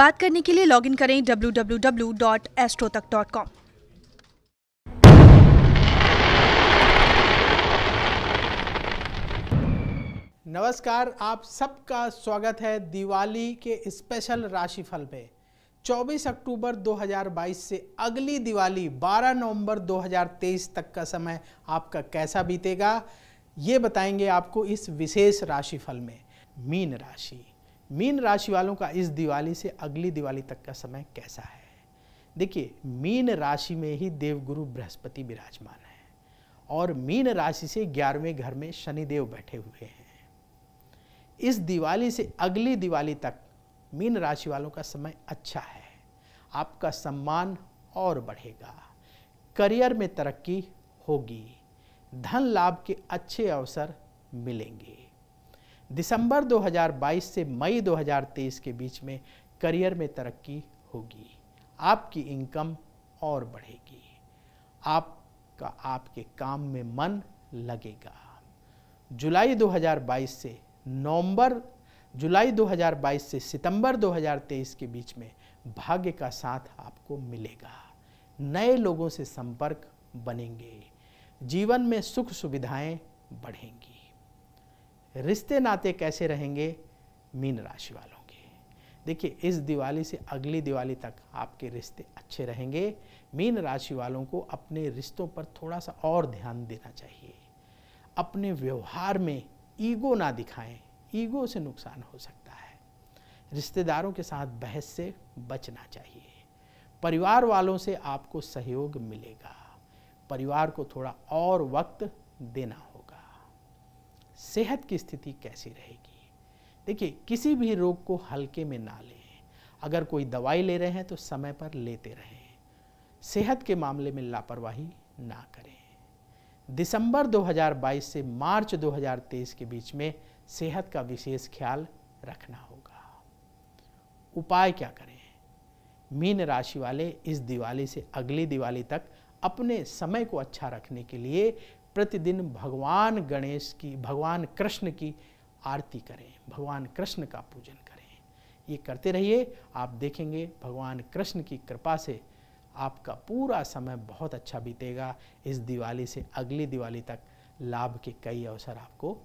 बात करने के लिए लॉगिन करें www.astrotak.com नमस्कार आप सबका स्वागत है दिवाली के स्पेशल राशिफल पे 24 अक्टूबर 2022 से अगली दिवाली 12 नवंबर 2023 तक का समय आपका कैसा बीतेगा ये बताएंगे आपको इस विशेष राशिफल में मीन राशि मीन राशि वालों का इस दिवाली से अगली दिवाली तक का समय कैसा है देखिए मीन राशि में ही देवगुरु बृहस्पति विराजमान है और मीन राशि से ग्यारहवें घर में शनिदेव बैठे हुए हैं इस दिवाली से अगली दिवाली तक मीन राशि वालों का समय अच्छा है आपका सम्मान और बढ़ेगा करियर में तरक्की होगी धन लाभ के अच्छे अवसर मिलेंगे दिसंबर 2022 से मई 2023 के बीच में करियर में तरक्की होगी आपकी इनकम और बढ़ेगी आपका आपके काम में मन लगेगा जुलाई 2022 से नवंबर जुलाई 2022 से सितंबर 2023 के बीच में भाग्य का साथ आपको मिलेगा नए लोगों से संपर्क बनेंगे जीवन में सुख सुविधाएं बढ़ेंगी रिश्ते नाते कैसे रहेंगे मीन राशि वालों के देखिए इस दिवाली से अगली दिवाली तक आपके रिश्ते अच्छे रहेंगे मीन राशि वालों को अपने रिश्तों पर थोड़ा सा और ध्यान देना चाहिए अपने व्यवहार में ईगो ना दिखाएं ईगो से नुकसान हो सकता है रिश्तेदारों के साथ बहस से बचना चाहिए परिवार वालों से आपको सहयोग मिलेगा परिवार को थोड़ा और वक्त देना सेहत की स्थिति कैसी रहेगी देखिए किसी भी रोग को हल्के में ना लें अगर कोई दवाई ले रहे हैं तो समय पर लेते रहें सेहत के मामले में लापरवाही ना करें दिसंबर 2022 से मार्च 2023 के बीच में सेहत का विशेष ख्याल रखना होगा उपाय क्या करें मीन राशि वाले इस दिवाली से अगली दिवाली तक अपने समय को अच्छा रखने के लिए प्रतिदिन भगवान गणेश की भगवान कृष्ण की आरती करें भगवान कृष्ण का पूजन करें ये करते रहिए आप देखेंगे भगवान कृष्ण की कृपा से आपका पूरा समय बहुत अच्छा बीतेगा इस दिवाली से अगली दिवाली तक लाभ के कई अवसर आपको